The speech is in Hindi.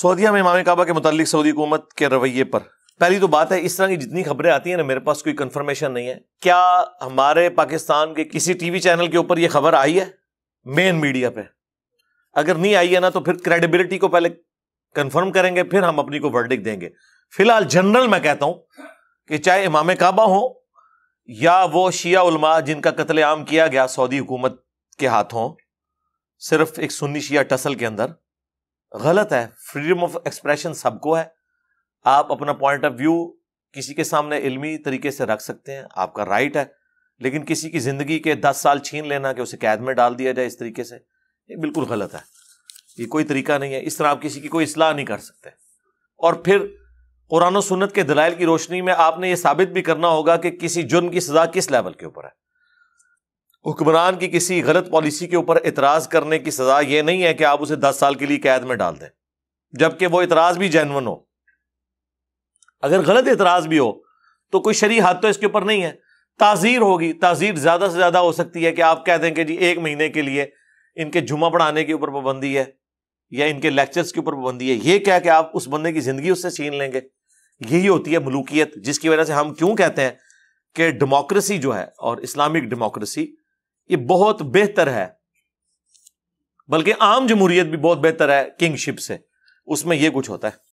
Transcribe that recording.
सऊदिया में इमाम काबा के मतलब सऊदी हुकूमत के रवैये पर पहली तो बात है इस तरह की जितनी खबरें आती हैं ना मेरे पास कोई कंफर्मेशन नहीं है क्या हमारे पाकिस्तान के किसी टीवी चैनल के ऊपर यह खबर आई है मेन मीडिया पे अगर नहीं आई है ना तो फिर क्रेडिबिलिटी को पहले कंफर्म करेंगे फिर हम अपनी को वर्डिक देंगे फिलहाल जनरल मैं कहता हूं कि चाहे इमाम काबा हो या वो शिया उलमा जिनका कत्लेआम किया गया सऊदी हुकूमत के हाथों सिर्फ एक सुन्नी शिया टसल के अंदर गलत है फ्रीडम ऑफ एक्सप्रेशन सबको है आप अपना पॉइंट ऑफ व्यू किसी के सामने इल्मी तरीके से रख सकते हैं आपका राइट है लेकिन किसी की जिंदगी के दस साल छीन लेना कि उसे कैद में डाल दिया जाए इस तरीके से ये बिल्कुल गलत है ये कोई तरीका नहीं है इस तरह आप किसी की कोई असलाह नहीं कर सकते और फिर कुरान सुन्नत के दलाइल की रोशनी में आपने ये साबित भी करना होगा कि किसी जुर्म की सज़ा किस लेवल के ऊपर है हुक्मरान की किसी गलत पॉलिसी के ऊपर इतराज़ करने की सज़ा यह नहीं है कि आप उसे दस साल के लिए कैद में डाल दें जबकि वह इतराज़ भी जैनवन हो अगर गलत इतराज़ भी हो तो कोई शरी हाथ तो इसके ऊपर नहीं है ताज़ीर होगी ताज़ीर ज़्यादा से ज़्यादा हो सकती है कि आप कह दें कि जी एक महीने के लिए इनके जुमा पढ़ाने के ऊपर पाबंदी है या इनके लेक्चर्स के ऊपर पाबंदी है यह क्या कि आप उस बंदे की ज़िंदगी उससे छीन लेंगे यही होती है मलूकियत जिसकी वजह से हम क्यों कहते हैं कि डेमोक्रेसी जो है और इस्लामिक डेमोक्रेसी ये बहुत बेहतर है बल्कि आम जमहूरियत भी बहुत बेहतर है किंगशिप से उसमें यह कुछ होता है